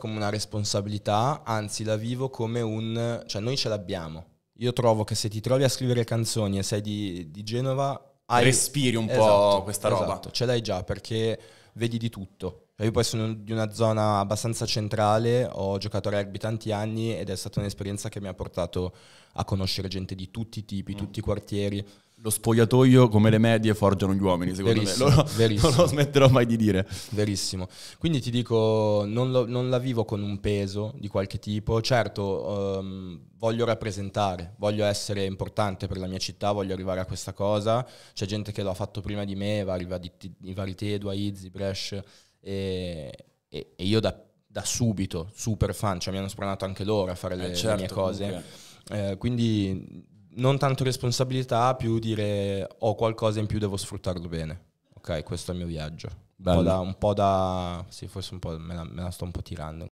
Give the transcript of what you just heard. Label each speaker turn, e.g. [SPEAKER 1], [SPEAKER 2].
[SPEAKER 1] come una responsabilità, anzi la vivo come un... cioè noi ce l'abbiamo. Io trovo che se ti trovi a scrivere canzoni e sei di, di Genova... Hai... Respiri un esatto, po' questa esatto, roba. ce l'hai già perché vedi di tutto. Io poi sono di una zona abbastanza centrale, ho giocato a rugby tanti anni ed è stata un'esperienza che mi ha portato a conoscere
[SPEAKER 2] gente di tutti i tipi, mm. tutti i quartieri. Lo spogliatoio come le medie forgiano gli uomini, secondo verissimo, me. Lo, Non lo smetterò mai di dire. Verissimo.
[SPEAKER 1] Quindi ti dico, non, lo, non la vivo con un peso di qualche tipo. Certo, um, voglio rappresentare, voglio essere importante per la mia città, voglio arrivare a questa cosa. C'è gente che lo ha fatto prima di me, vari, vari Tedu, Aizzi, Brescia e, e, e io da, da, subito, super fan, cioè mi hanno spronato anche loro a fare le, eh certo, le mie cose. Eh, quindi non tanto responsabilità, più dire ho qualcosa in più, devo sfruttarlo bene.
[SPEAKER 3] Ok, questo è il mio viaggio. Un po, da, un po' da... Sì, forse un po' me la, me la sto un po' tirando.